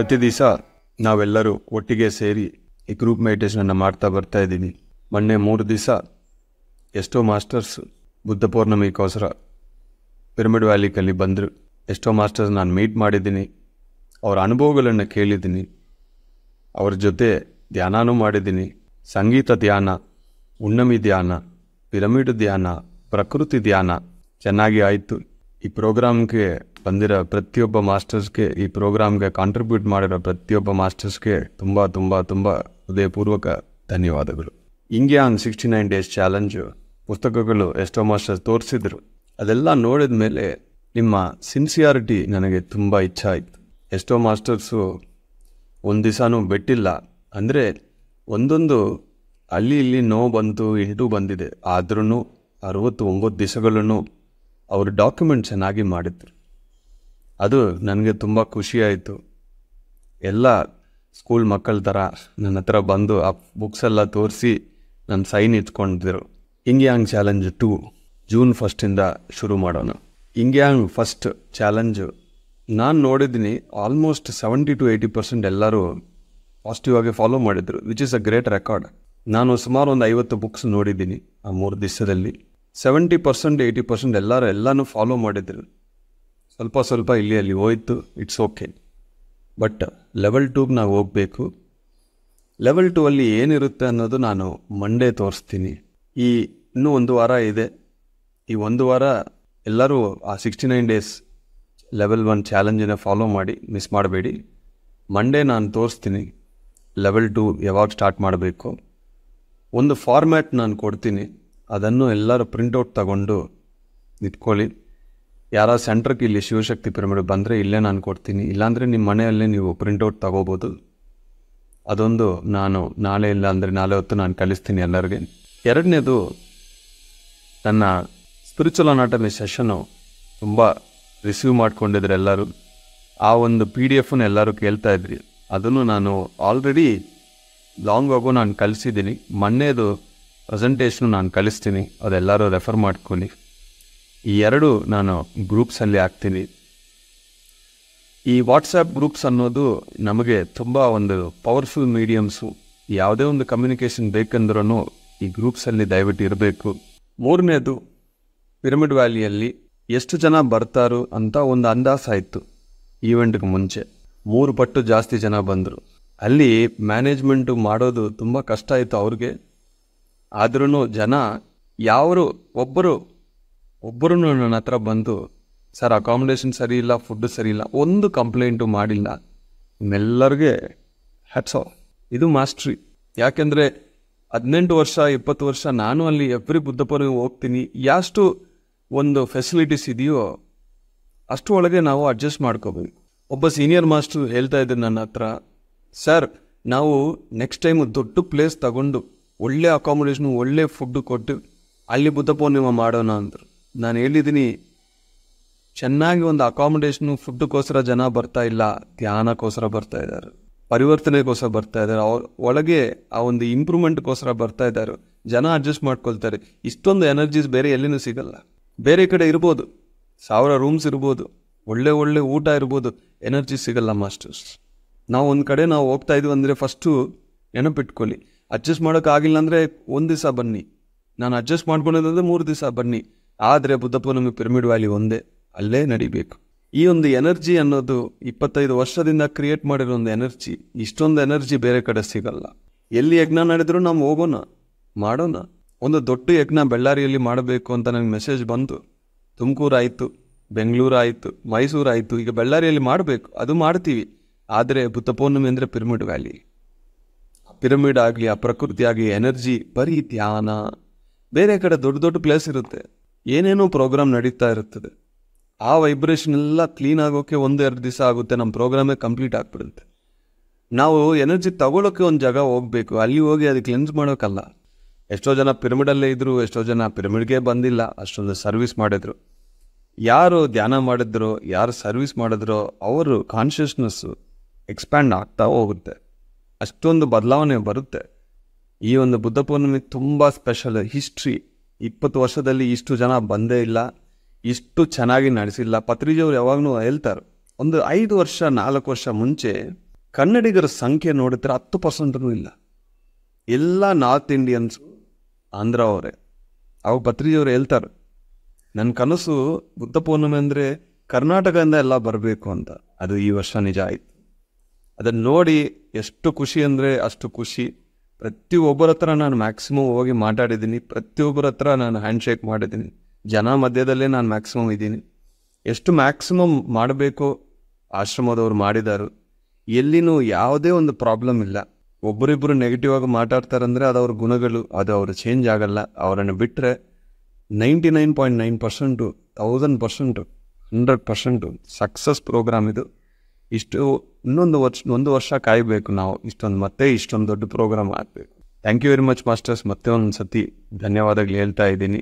ಪ್ರತಿ ದಿವಸ ನಾವೆಲ್ಲರೂ ಒಟ್ಟಿಗೆ ಸೇರಿ ಈ ಗ್ರೂಪ್ ಮೆಡಿಟೇಷನನ್ನು ಮಾಡ್ತಾ ಬರ್ತಾ ಇದ್ದೀನಿ ಮೊನ್ನೆ ಮೂರು ದಿವಸ ಎಷ್ಟೋ ಮಾಸ್ಟರ್ಸ್ ಬುದ್ಧ ಪೌರ್ಣಮಿಗೋಸ್ಕರ ಪಿರಮಿಡ್ ವ್ಯಾಲಿಕಲ್ಲಿ ಬಂದರು ಎಷ್ಟೋ ಮಾಸ್ಟರ್ಸ್ ನಾನು ಮೀಟ್ ಮಾಡಿದ್ದೀನಿ ಅವರ ಅನುಭವಗಳನ್ನು ಕೇಳಿದ್ದೀನಿ ಅವರ ಜೊತೆ ಧ್ಯಾನನೂ ಮಾಡಿದ್ದೀನಿ ಸಂಗೀತ ಧ್ಯಾನ ಉಣ್ಣಮಿ ಧ್ಯಾನ ಪಿರಮಿಡ್ ಧ್ಯಾನ ಪ್ರಕೃತಿ ಧ್ಯಾನ ಚೆನ್ನಾಗಿ ಆಯಿತು ಈ ಪ್ರೋಗ್ರಾಮ್ಗೆ ಬಂದಿರೋ ಪ್ರತಿಯೊಬ್ಬ ಮಾಸ್ಟರ್ಸ್ಗೆ ಈ ಪ್ರೋಗ್ರಾಮ್ಗೆ ಕಾಂಟ್ರಿಬ್ಯೂಟ್ ಮಾಡಿರೋ ಪ್ರತಿಯೊಬ್ಬ ಮಾಸ್ಟರ್ಸ್ಗೆ ತುಂಬ ತುಂಬ ತುಂಬ ಹೃದಯಪೂರ್ವಕ ಧನ್ಯವಾದಗಳು ಹಿಂಗೆ on sixty nine days challenge ಪುಸ್ತಕಗಳು ಎಷ್ಟೋ ಮಾಸ್ಟರ್ಸ್ ತೋರಿಸಿದ್ರು ಅದೆಲ್ಲ ನೋಡಿದ ಮೇಲೆ ನಿಮ್ಮ ಸಿನ್ಸಿಯಾರಿಟಿ ನನಗೆ ತುಂಬ ಇಚ್ಛ ಆಯಿತು ಎಷ್ಟೋ ಮಾಸ್ಟರ್ಸು ಒಂದು ದಿವಸನೂ ಬಿಟ್ಟಿಲ್ಲ ಅಂದರೆ ಒಂದೊಂದು ಅಲ್ಲಿ ಇಲ್ಲಿ ನೋವು ಬಂತು ಇಂಟು ಬಂದಿದೆ ಆದ್ರೂ ಒಂಬತ್ತು ದಿವಸಗಳನ್ನು ಅವರು ಡಾಕ್ಯುಮೆಂಟ್ ಚೆನ್ನಾಗಿ ಮಾಡಿದ್ರು ಅದು ನನಗೆ ತುಂಬ ಖುಷಿಯಾಯಿತು ಎಲ್ಲ ಸ್ಕೂಲ್ ಮಕ್ಕಳ ಥರ ನನ್ನ ಹತ್ರ ಬಂದು ಆ ಬುಕ್ಸ್ ಎಲ್ಲ ತೋರಿಸಿ ನನ್ನ ಸೈನ್ ಇಟ್ಕೊಂಡಿದ್ರು ಇಂಗ್ಯಾಂಗ್ ಚಾಲೆಂಜ್ ಟು ಜೂನ್ ಫಸ್ಟಿಂದ ಶುರು ಮಾಡೋಣ ಇಂಗ್ಯಾಂಗ್ ಫಸ್ಟ್ ಚಾಲೆಂಜು ನಾನು ನೋಡಿದ್ದೀನಿ almost seventy to eighty percent ಎಲ್ಲರೂ ಪಾಸಿಟಿವ್ ಆಗಿ ಫಾಲೋ ಮಾಡಿದರು which is a great record ನಾನು ಸುಮಾರು ಒಂದು ಐವತ್ತು ಬುಕ್ಸ್ ನೋಡಿದ್ದೀನಿ ಆ ಮೂರು ದಿವಸದಲ್ಲಿ ಸೆವೆಂಟಿ ಪರ್ಸೆಂಟ್ ಏಯ್ಟಿ ಪರ್ಸೆಂಟ್ ಎಲ್ಲರೂ ಎಲ್ಲನೂ ಫಾಲೋ ಮಾಡಿದ್ರು ಸ್ವಲ್ಪ ಸ್ವಲ್ಪ ಇಲ್ಲಿ ಅಲ್ಲಿ ಹೋಯ್ತು ಇಟ್ಸ್ ಓಕೆ ಬಟ್ ಲೆವೆಲ್ ಟೂಗೆ ನಾವು ಹೋಗಬೇಕು ಲೆವೆಲ್ ಟೂ ಅಲ್ಲಿ ಏನಿರುತ್ತೆ ಅನ್ನೋದು ನಾನು ಮಂಡೇ ತೋರಿಸ್ತೀನಿ ಈ ಇನ್ನೂ ಒಂದು ವಾರ ಇದೆ ಈ ಒಂದು ವಾರ ಎಲ್ಲರೂ ಆ sixty nine days level one ಚಾಲೆಂಜನ್ನು ಫಾಲೋ ಮಾಡಿ ಮಿಸ್ ಮಾಡಬೇಡಿ ಮಂಡೇ ನಾನು ತೋರಿಸ್ತೀನಿ ಲೆವೆಲ್ ಟು ಯಾವಾಗ ಸ್ಟಾರ್ಟ್ ಮಾಡಬೇಕು ಒಂದು ಫಾರ್ಮ್ಯಾಟ್ ನಾನು ಕೊಡ್ತೀನಿ ಅದನ್ನು ಎಲ್ಲರೂ ಪ್ರಿಂಟೌಟ್ ತಗೊಂಡು ಇಟ್ಕೊಳ್ಳಿ ಯಾರ ಸೆಂಟ್ರಕ್ಕೆ ಇಲ್ಲಿ ಶಿವಶಕ್ತಿ ಪಿರಮಿಡ್ ಬಂದರೆ ಇಲ್ಲೇ ನಾನು ಕೊಡ್ತೀನಿ ಇಲ್ಲಾಂದರೆ ನಿಮ್ಮ ಮನೆಯಲ್ಲೇ ನೀವು ಪ್ರಿಂಟೌಟ್ ತಗೋಬೋದು ಅದೊಂದು ನಾನು ನಾಳೆ ಇಲ್ಲ ಅಂದರೆ ನಾಳೆ ಹೊತ್ತು ನಾನು ಕಲಿಸ್ತೀನಿ ಎಲ್ಲರಿಗೆ ಎರಡನೇದು ನನ್ನ ಸ್ಪಿರಿಚುವಲ್ ಅನಾಟಮಿ ಸೆಷನ್ನು ತುಂಬ ರಿಸೀವ್ ಮಾಡ್ಕೊಂಡಿದ್ರು ಎಲ್ಲರೂ ಆ ಒಂದು ಪಿ ಡಿ ಎಫನ್ನು ಎಲ್ಲರೂ ಕೇಳ್ತಾ ಇದ್ರಿ ಅದನ್ನು ನಾನು ಆಲ್ರೆಡಿ ಲಾಂಗ್ ಆಗೋ ನಾನು ಕಲಿಸಿದ್ದೀನಿ ಮೊನ್ನೆದು ಪ್ರೆಸೆಂಟೇಷನು ನಾನು ಕಲಿಸ್ತೀನಿ ಅದೆಲ್ಲರೂ ರೆಫರ್ ಮಾಡ್ಕೊಳ್ಳಿ ಈ ಎರಡು ನಾನು ಗ್ರೂಪ್ಸಲ್ಲಿ ಹಾಕ್ತೀನಿ ಈ ವಾಟ್ಸಪ್ ಗ್ರೂಪ್ಸ್ ಅನ್ನೋದು ನಮಗೆ ತುಂಬ ಒಂದು ಪವರ್ಫುಲ್ ಮೀಡಿಯಮ್ಸು ಯಾವುದೇ ಒಂದು ಕಮ್ಯುನಿಕೇಷನ್ ಬೇಕೆಂದ್ರೂ ಈ ಗ್ರೂಪ್ಸಲ್ಲಿ ದಯವಿಟ್ಟು ಇರಬೇಕು ಮೂರನೇದು ಪಿರಮಿಡ್ ವ್ಯಾಲಿಯಲ್ಲಿ ಎಷ್ಟು ಜನ ಬರ್ತಾರೋ ಅಂತ ಒಂದು ಇತ್ತು ಈವೆಂಟ್ಗೆ ಮುಂಚೆ ಮೂರು ಪಟ್ಟು ಜಾಸ್ತಿ ಜನ ಬಂದರು ಅಲ್ಲಿ ಮ್ಯಾನೇಜ್ಮೆಂಟು ಮಾಡೋದು ತುಂಬ ಕಷ್ಟ ಆಯಿತು ಅವ್ರಿಗೆ ಆದ್ರೂ ಜನ ಯಾರು ಒಬ್ಬರು ಒಬ್ಬರು ನನ್ನ ಹತ್ರ ಬಂದು ಸರ್ ಅಕಾಮಿಡೇಷನ್ ಸರಿ ಇಲ್ಲ ಫುಡ್ ಸರಿ ಇಲ್ಲ ಒಂದು ಕಂಪ್ಲೇಂಟು ಮಾಡಿಲ್ಲ ಇನ್ನೆಲ್ಲರಿಗೆ ಹ್ಯಾಟ್ಸೋ ಇದು ಮಾಸ್ಟ್ರಿ ಯಾಕೆಂದರೆ ಹದಿನೆಂಟು ವರ್ಷ ಇಪ್ಪತ್ತು ವರ್ಷ ನಾನು ಅಲ್ಲಿ ಎವ್ರಿ ಬುದ್ಧಪ್ಪನ ಹೋಗ್ತೀನಿ ಯಾಷ್ಟು ಒಂದು ಫೆಸಿಲಿಟೀಸ್ ಇದೆಯೋ ಅಷ್ಟು ಒಳಗೆ ನಾವು ಅಡ್ಜಸ್ಟ್ ಮಾಡ್ಕೋಬೇಕು ಒಬ್ಬ ಸೀನಿಯರ್ ಮಾಸ್ಟ್ರು ಹೇಳ್ತಾ ಇದ್ದರು ನನ್ನ ಹತ್ರ ಸರ್ ನಾವು ನೆಕ್ಸ್ಟ್ ಟೈಮು ದೊಡ್ಡ ಪ್ಲೇಸ್ ತಗೊಂಡು ಒಳ್ಳೆ ಅಕಾಮಿಡೇಷನು ಒಳ್ಳೆ ಫುಡ್ಡು ಕೊಟ್ಟು ಅಲ್ಲಿ ಬುದ್ಧಪೂರ್ಣಿಮೆ ಮಾಡೋಣ ಅಂದರು ನಾನು ಹೇಳಿದ್ದೀನಿ ಚೆನ್ನಾಗಿ ಒಂದು ಅಕಾಮಿಡೇಷನು ಫುಡ್ಗೋಸ್ಕರ ಜನ ಬರ್ತಾ ಇಲ್ಲ ಧ್ಯಾನಕ್ಕೋಸ್ಕರ ಬರ್ತಾ ಇದ್ದಾರೆ ಪರಿವರ್ತನೆಗೋಸ್ಕರ ಬರ್ತಾ ಇದ್ದಾರೆ ಒಳಗೆ ಆ ಒಂದು ಇಂಪ್ರೂವ್ಮೆಂಟ್ಗೋಸ್ಕರ ಬರ್ತಾ ಇದ್ದಾರೆ ಜನ ಅಡ್ಜಸ್ಟ್ ಮಾಡ್ಕೊಳ್ತಾರೆ ಇಷ್ಟೊಂದು ಎನರ್ಜೀಸ್ ಬೇರೆ ಎಲ್ಲಿನೂ ಸಿಗಲ್ಲ ಬೇರೆ ಕಡೆ ಇರ್ಬೋದು ಸಾವಿರ ರೂಮ್ಸ್ ಇರ್ಬೋದು ಒಳ್ಳೆ ಒಳ್ಳೆ ಊಟ ಇರ್ಬೋದು ಎನರ್ಜಿ ಸಿಗಲ್ಲ ಮಾಸ್ಟರ್ಸ್ ನಾವು ಒಂದು ಕಡೆ ನಾವು ಹೋಗ್ತಾ ಇದ್ವಿ ಅಂದರೆ ಫಸ್ಟು ನೆನಪಿಟ್ಕೊಳ್ಳಿ ಅಡ್ಜಸ್ಟ್ ಮಾಡೋಕ್ಕಾಗಿಲ್ಲ ಅಂದರೆ ಒಂದು ದಿವಸ ಬನ್ನಿ ನಾನು ಅಡ್ಜಸ್ಟ್ ಮಾಡ್ಕೊಂಡಿದ್ದಂದರೆ ಮೂರು ದಿವಸ ಬನ್ನಿ ಆದರೆ ಬುದ್ಧಪೂರ್ಣಿಮೆ ಪಿರಮಿಡ್ ವ್ಯಾಲಿ ಒಂದೇ ಅಲ್ಲೇ ನಡಿಬೇಕು ಈ ಒಂದು ಎನರ್ಜಿ ಅನ್ನೋದು ಇಪ್ಪತ್ತೈದು ವರ್ಷದಿಂದ ಕ್ರಿಯೇಟ್ ಮಾಡಿರೋ ಒಂದು ಎನರ್ಜಿ ಇಷ್ಟೊಂದು ಎನರ್ಜಿ ಬೇರೆ ಕಡೆ ಸಿಗಲ್ಲ ಎಲ್ಲಿ ಯಜ್ಞ ನಡೆದರೂ ನಾವು ಹೋಗೋಣ ಮಾಡೋಣ ಒಂದು ದೊಡ್ಡ ಯಜ್ಞ ಬಳ್ಳಾರಿಯಲ್ಲಿ ಮಾಡಬೇಕು ಅಂತ ನನಗೆ ಮೆಸೇಜ್ ಬಂತು ತುಮಕೂರು ಆಯಿತು ಬೆಂಗಳೂರು ಆಯಿತು ಮೈಸೂರು ಆಯಿತು ಈಗ ಬಳ್ಳಾರಿಯಲ್ಲಿ ಮಾಡಬೇಕು ಅದು ಮಾಡ್ತೀವಿ ಆದರೆ ಬುದ್ಧ ಪೌರ್ಣಮಿ ಅಂದರೆ ಪಿರಮಿಡ್ ವ್ಯಾಲಿ ಪಿರಮಿಡ್ ಆಗಲಿ ಆ ಪ್ರಕೃತಿ ಆಗಲಿ ಎನರ್ಜಿ ಬರೀ ಧ್ಯಾನ ಬೇರೆ ಕಡೆ ದೊಡ್ಡ ದೊಡ್ಡ ಪ್ಲೇಸ್ ಇರುತ್ತೆ ಏನೇನೋ ಪ್ರೋಗ್ರಾಮ್ ನಡೀತಾ ಇರುತ್ತದೆ ಆ ವೈಬ್ರೇಷನ್ ಎಲ್ಲ ಕ್ಲೀನ್ ಆಗೋಕ್ಕೆ ಒಂದೆರಡು ದಿವಸ ಆಗುತ್ತೆ ನಮ್ಮ ಪ್ರೋಗ್ರಾಮೇ ಕಂಪ್ಲೀಟ್ ಆಗಿಬಿಡುತ್ತೆ ನಾವು ಎನರ್ಜಿ ತಗೊಳ್ಳೋಕ್ಕೆ ಒಂದು ಜಾಗ ಹೋಗಬೇಕು ಅಲ್ಲಿ ಹೋಗಿ ಅದು ಕ್ಲೆನ್ಸ್ ಮಾಡೋಕ್ಕಲ್ಲ ಎಷ್ಟೋ ಜನ ಪಿರಮಿಡಲ್ಲೇ ಇದ್ದರು ಎಷ್ಟೋ ಜನ ಪಿರಮಿಡ್ಗೆ ಬಂದಿಲ್ಲ ಅಷ್ಟೊಂದು ಸರ್ವಿಸ್ ಮಾಡಿದ್ರು ಯಾರು ಧ್ಯಾನ ಮಾಡಿದ್ರು ಯಾರು ಸರ್ವಿಸ್ ಮಾಡಿದ್ರು ಅವರು ಕಾನ್ಷಿಯಸ್ನೆಸ್ಸು ಎಕ್ಸ್ಪ್ಯಾಂಡ್ ಆಗ್ತಾ ಹೋಗುತ್ತೆ ಅಷ್ಟೊಂದು ಬದಲಾವಣೆ ಬರುತ್ತೆ ಈ ಒಂದು ಬುದ್ಧ ಪೂರ್ಣಿಮೆ ತುಂಬ ಸ್ಪೆಷಲ್ ಹಿಸ್ಟ್ರಿ ಇಪ್ಪತ್ತು ವರ್ಷದಲ್ಲಿ ಇಷ್ಟು ಜನ ಬಂದೇ ಇಲ್ಲ ಇಷ್ಟು ಚೆನ್ನಾಗಿ ನಡೆಸಿಲ್ಲ ಪತ್ರಿಜಿಯವರು ಯಾವಾಗಲೂ ಹೇಳ್ತಾರೆ ಒಂದು ಐದು ವರ್ಷ ನಾಲ್ಕು ವರ್ಷ ಮುಂಚೆ ಕನ್ನಡಿಗರ ಸಂಖ್ಯೆ ನೋಡಿದ್ರೆ ಹತ್ತು ಪರ್ಸೆಂಟ್ನು ಇಲ್ಲ ಎಲ್ಲ ನಾರ್ತ್ ಇಂಡಿಯನ್ಸ್ ಆಂಧ್ರ ಅವರೇ ಅವಾಗ ಪತ್ರಿಜಿಯವರು ಹೇಳ್ತಾರೆ ನನ್ನ ಕನಸು ಬುದ್ಧ ಪೌರ್ಣಿಮೆ ಅಂದರೆ ಕರ್ನಾಟಕದಿಂದ ಎಲ್ಲ ಬರಬೇಕು ಅಂತ ಅದು ಈ ವರ್ಷ ನಿಜ ಆಯಿತು ಅದನ್ನು ನೋಡಿ ಎಷ್ಟು ಖುಷಿ ಅಂದರೆ ಅಷ್ಟು ಖುಷಿ ಪ್ರತಿಯೊಬ್ಬರ ಹತ್ರ ನಾನು ಮ್ಯಾಕ್ಸಿಮಮ್ ಹೋಗಿ ಮಾತಾಡಿದ್ದೀನಿ ಪ್ರತಿಯೊಬ್ಬರ ಹತ್ರ ನಾನು ಹ್ಯಾಂಡ್ ಶೇಕ್ ಮಾಡಿದ್ದೀನಿ ಜನ ಮಧ್ಯದಲ್ಲೇ ನಾನು ಮ್ಯಾಕ್ಸಿಮಮ್ ಇದ್ದೀನಿ ಎಷ್ಟು ಮ್ಯಾಕ್ಸಿಮಮ್ ಮಾಡಬೇಕು ಆಶ್ರಮದವರು ಮಾಡಿದಾರು ಎಲ್ಲಿನೂ ಯಾವುದೇ ಒಂದು ಪ್ರಾಬ್ಲಮ್ ಇಲ್ಲ ಒಬ್ಬರಿಬ್ಬರು ನೆಗೆಟಿವ್ ಆಗಿ ಮಾತಾಡ್ತಾರಂದರೆ ಅದು ಅವ್ರ ಗುಣಗಳು ಅದು ಅವರು ಚೇಂಜ್ ಆಗಲ್ಲ ಅವರನ್ನು ಬಿಟ್ಟರೆ ninety nine point nine percent thousand percent hundred percent success program ಇದು ಇಷ್ಟು ಇನ್ನೊಂದು ವರ್ಷ ಒಂದು ವರ್ಷ ಕಾಯಬೇಕು ನಾವು ಇಷ್ಟೊಂದು ಮತ್ತೆ ಇಷ್ಟೊಂದು ದೊಡ್ಡ ಪ್ರೋಗ್ರಾಮ್ ಆಗಬೇಕು thank you very much masters ಮತ್ತೆ ಒಂದು ಸತಿ ಧನ್ಯವಾದಗಳು ಹೇಳ್ತಾ ಇದ್ದೀನಿ